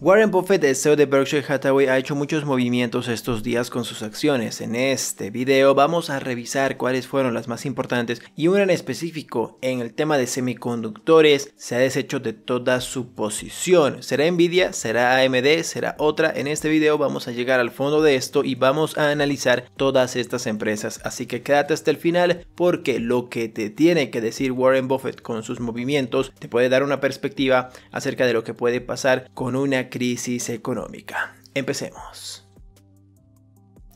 Warren Buffett, el CEO de Berkshire Hathaway, ha hecho muchos movimientos estos días con sus acciones. En este video vamos a revisar cuáles fueron las más importantes y una en específico en el tema de semiconductores se ha deshecho de toda su posición. ¿Será Nvidia? ¿Será AMD? ¿Será otra? En este video vamos a llegar al fondo de esto y vamos a analizar todas estas empresas. Así que quédate hasta el final porque lo que te tiene que decir Warren Buffett con sus movimientos te puede dar una perspectiva acerca de lo que puede pasar con una crisis económica. Empecemos.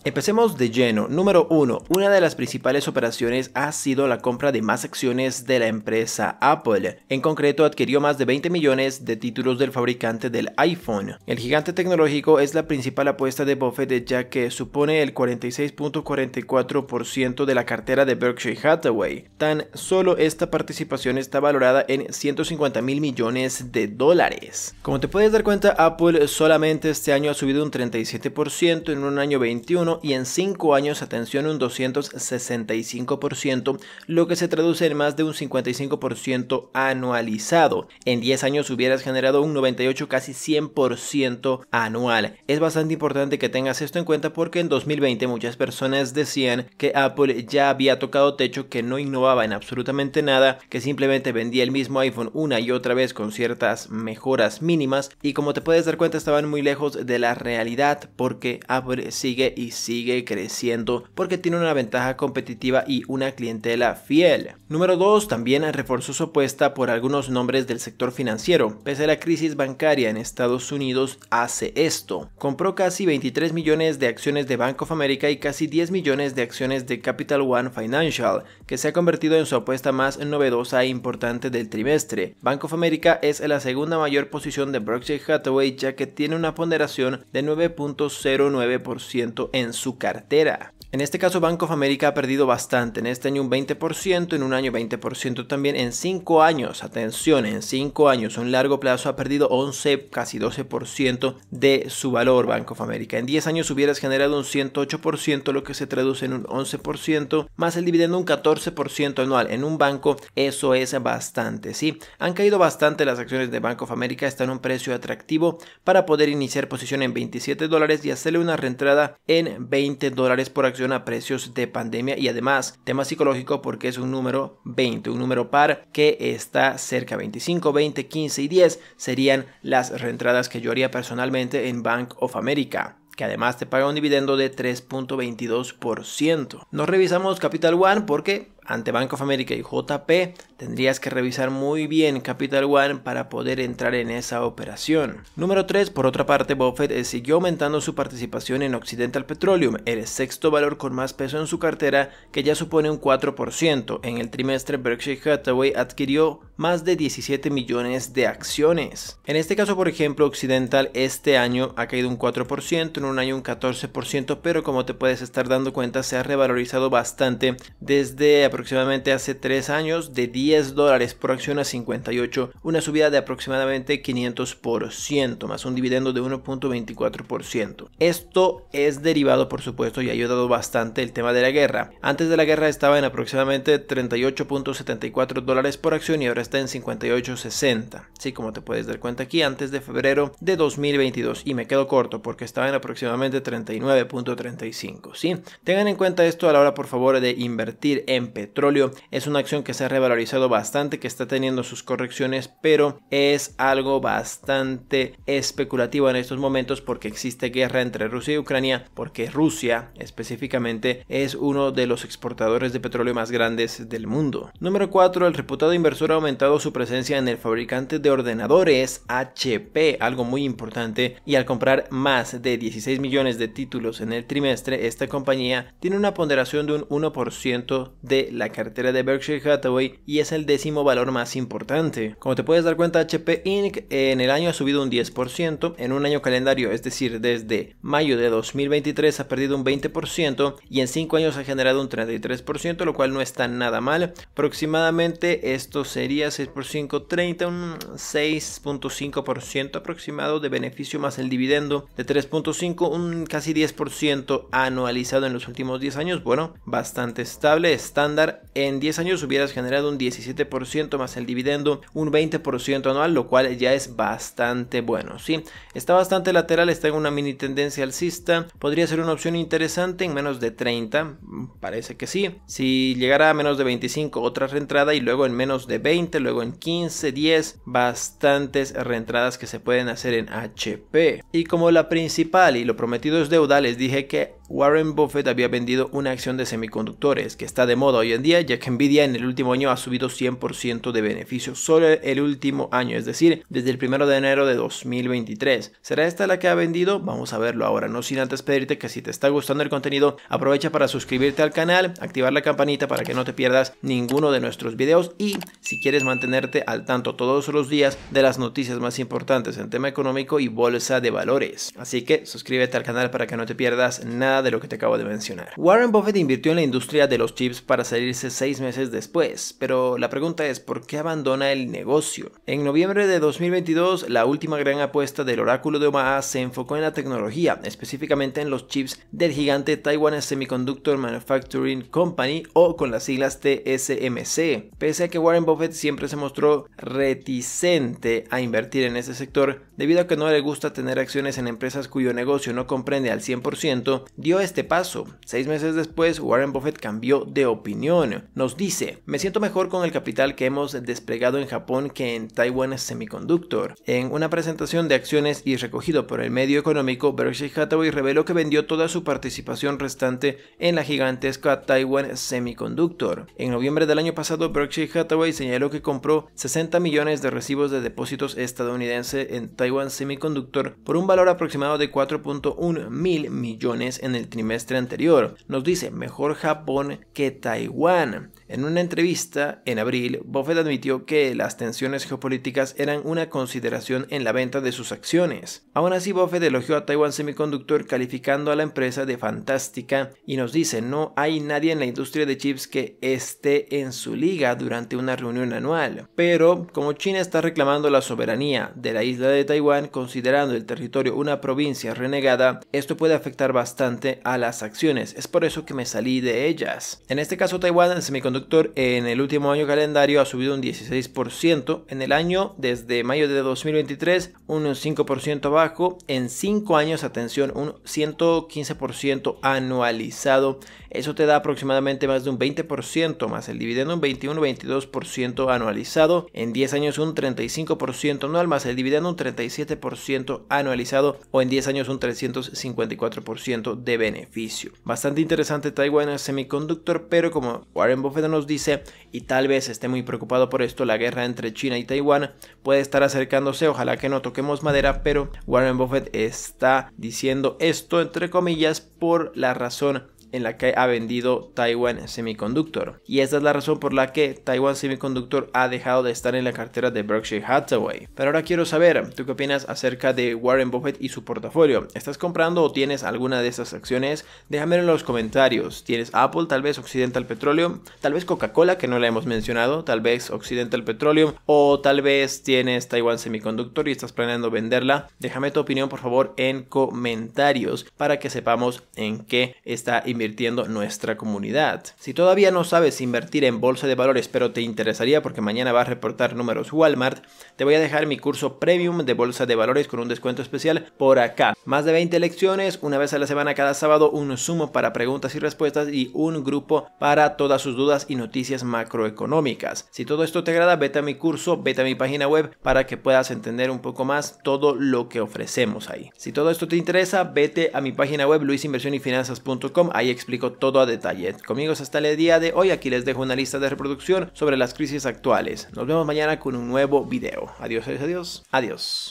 Empecemos de lleno. Número 1. Una de las principales operaciones ha sido la compra de más acciones de la empresa Apple. En concreto, adquirió más de 20 millones de títulos del fabricante del iPhone. El gigante tecnológico es la principal apuesta de Buffett ya que supone el 46.44% de la cartera de Berkshire Hathaway. Tan solo esta participación está valorada en 150 mil millones de dólares. Como te puedes dar cuenta, Apple solamente este año ha subido un 37% en un año 21 y en 5 años atención un 265%, lo que se traduce en más de un 55% anualizado. En 10 años hubieras generado un 98 casi 100% anual. Es bastante importante que tengas esto en cuenta porque en 2020 muchas personas decían que Apple ya había tocado techo, que no innovaba en absolutamente nada, que simplemente vendía el mismo iPhone una y otra vez con ciertas mejoras mínimas y como te puedes dar cuenta estaban muy lejos de la realidad porque Apple sigue y sigue sigue creciendo porque tiene una ventaja competitiva y una clientela fiel. Número 2. También reforzó su apuesta por algunos nombres del sector financiero. Pese a la crisis bancaria en Estados Unidos, hace esto. Compró casi 23 millones de acciones de Bank of America y casi 10 millones de acciones de Capital One Financial, que se ha convertido en su apuesta más novedosa e importante del trimestre. Bank of America es la segunda mayor posición de Berkshire Hathaway ya que tiene una ponderación de 9.09% en su cartera. En este caso, Bank of America ha perdido bastante. En este año un 20%, en un año 20% también. En 5 años, atención, en 5 años, un largo plazo, ha perdido 11, casi 12% de su valor Bank of America. En 10 años hubieras generado un 108%, lo que se traduce en un 11%, más el dividendo un 14% anual. En un banco eso es bastante, ¿sí? Han caído bastante las acciones de Bank of America, están en un precio atractivo para poder iniciar posición en 27 dólares y hacerle una reentrada en 20 dólares por acción a precios de pandemia y además tema psicológico porque es un número 20, un número par que está cerca 25, 20, 15 y 10 serían las reentradas que yo haría personalmente en Bank of America que además te paga un dividendo de 3.22%. No revisamos Capital One porque ante Bank of America y JP tendrías que revisar muy bien Capital One para poder entrar en esa operación. Número 3, por otra parte, Buffett eh, siguió aumentando su participación en Occidental Petroleum, el sexto valor con más peso en su cartera que ya supone un 4%. En el trimestre Berkshire Hathaway adquirió más de 17 millones de acciones. En este caso, por ejemplo, Occidental este año ha caído un 4%, en un año un 14%, pero como te puedes estar dando cuenta, se ha revalorizado bastante desde aproximadamente hace 3 años de 10 dólares por acción a 58, una subida de aproximadamente 500%, más un dividendo de 1.24%. Esto es derivado, por supuesto, y ha ayudado bastante el tema de la guerra. Antes de la guerra estaba en aproximadamente 38.74 dólares por acción y ahora está en 58.60, sí, como te puedes dar cuenta aquí, antes de febrero de 2022. Y me quedo corto porque estaba en aproximadamente 39.35, sí. Tengan en cuenta esto a la hora, por favor, de invertir en petróleo. Es una acción que se ha revalorizado bastante, que está teniendo sus correcciones, pero es algo bastante especulativo en estos momentos porque existe guerra entre Rusia y Ucrania, porque Rusia específicamente es uno de los exportadores de petróleo más grandes del mundo. Número 4. El reputado inversor aumentado su presencia en el fabricante de ordenadores HP, algo muy importante, y al comprar más de 16 millones de títulos en el trimestre, esta compañía tiene una ponderación de un 1% de la cartera de Berkshire Hathaway y es el décimo valor más importante. Como te puedes dar cuenta, HP Inc. en el año ha subido un 10%, en un año calendario, es decir, desde mayo de 2023 ha perdido un 20% y en 5 años ha generado un 33%, lo cual no está nada mal. Aproximadamente esto sería 6 por 5, 30, un 6.5% aproximado de beneficio más el dividendo de 3.5, un casi 10% anualizado en los últimos 10 años. Bueno, bastante estable, estándar. En 10 años hubieras generado un 17% más el dividendo, un 20% anual, lo cual ya es bastante bueno, ¿sí? Está bastante lateral, está en una mini tendencia alcista. Podría ser una opción interesante en menos de 30, parece que sí. Si llegara a menos de 25, otra reentrada y luego en menos de 20 luego en 15, 10, bastantes reentradas que se pueden hacer en HP. Y como la principal y lo prometido es deuda, les dije que Warren Buffett había vendido una acción de semiconductores, que está de moda hoy en día, ya que Nvidia en el último año ha subido 100% de beneficios, solo el último año, es decir, desde el primero de enero de 2023. ¿Será esta la que ha vendido? Vamos a verlo ahora, no sin antes pedirte que si te está gustando el contenido, aprovecha para suscribirte al canal, activar la campanita para que no te pierdas ninguno de nuestros videos y si quieres mantenerte al tanto todos los días de las noticias más importantes en tema económico y bolsa de valores. Así que suscríbete al canal para que no te pierdas nada de lo que te acabo de mencionar. Warren Buffett invirtió en la industria de los chips para salirse seis meses después, pero la pregunta es ¿por qué abandona el negocio? En noviembre de 2022, la última gran apuesta del oráculo de Omaha se enfocó en la tecnología, específicamente en los chips del gigante Taiwan Semiconductor Manufacturing Company o con las siglas TSMC. Pese a que Warren Buffett siempre se mostró reticente a invertir en ese sector debido a que no le gusta tener acciones en empresas cuyo negocio no comprende al 100%, dio este paso. Seis meses después, Warren Buffett cambió de opinión. Nos dice, me siento mejor con el capital que hemos desplegado en Japón que en Taiwan Semiconductor. En una presentación de acciones y recogido por el medio económico, Berkshire Hathaway reveló que vendió toda su participación restante en la gigantesca Taiwan Semiconductor. En noviembre del año pasado, Berkshire Hathaway señaló que compró 60 millones de recibos de depósitos estadounidenses en Taiwan Semiconductor por un valor aproximado de 4.1 mil millones en en el trimestre anterior. Nos dice, mejor Japón que Taiwán. En una entrevista en abril, Buffett admitió que las tensiones geopolíticas eran una consideración en la venta de sus acciones. Aún así, Buffett elogió a Taiwan Semiconductor calificando a la empresa de fantástica y nos dice, no hay nadie en la industria de chips que esté en su liga durante una reunión anual. Pero, como China está reclamando la soberanía de la isla de Taiwán, considerando el territorio una provincia renegada, esto puede afectar bastante a las acciones. Es por eso que me salí de ellas. En este caso, Taiwan Semiconductor en el último año calendario ha subido un 16%, en el año desde mayo de 2023 un 5% abajo, en 5 años, atención, un 115% anualizado, eso te da aproximadamente más de un 20%, más el dividendo un 21-22% anualizado, en 10 años un 35% anual, más el dividendo un 37% anualizado o en 10 años un 354% de beneficio. Bastante interesante Taiwan Semiconductor, pero como Warren Buffett nos dice, y tal vez esté muy preocupado por esto, la guerra entre China y Taiwán puede estar acercándose, ojalá que no toquemos madera, pero Warren Buffett está diciendo esto entre comillas por la razón en la que ha vendido Taiwan Semiconductor. Y esta es la razón por la que Taiwan Semiconductor ha dejado de estar en la cartera de Berkshire Hathaway. Pero ahora quiero saber, ¿tú qué opinas acerca de Warren Buffett y su portafolio? ¿Estás comprando o tienes alguna de estas acciones? Déjamelo en los comentarios. ¿Tienes Apple, tal vez Occidental Petroleum, tal vez Coca-Cola, que no la hemos mencionado, tal vez Occidental Petroleum, o tal vez tienes Taiwan Semiconductor y estás planeando venderla? Déjame tu opinión, por favor, en comentarios para que sepamos en qué está invirtiendo invirtiendo nuestra comunidad. Si todavía no sabes invertir en bolsa de valores pero te interesaría porque mañana va a reportar números Walmart, te voy a dejar mi curso premium de bolsa de valores con un descuento especial por acá. Más de 20 lecciones, una vez a la semana cada sábado, un sumo para preguntas y respuestas y un grupo para todas sus dudas y noticias macroeconómicas. Si todo esto te agrada, vete a mi curso, vete a mi página web para que puedas entender un poco más todo lo que ofrecemos ahí. Si todo esto te interesa, vete a mi página web luisinversionyfinanzas.com, ahí explico todo a detalle. Conmigo hasta el día de hoy, aquí les dejo una lista de reproducción sobre las crisis actuales. Nos vemos mañana con un nuevo video. Adiós, adiós, adiós. adiós.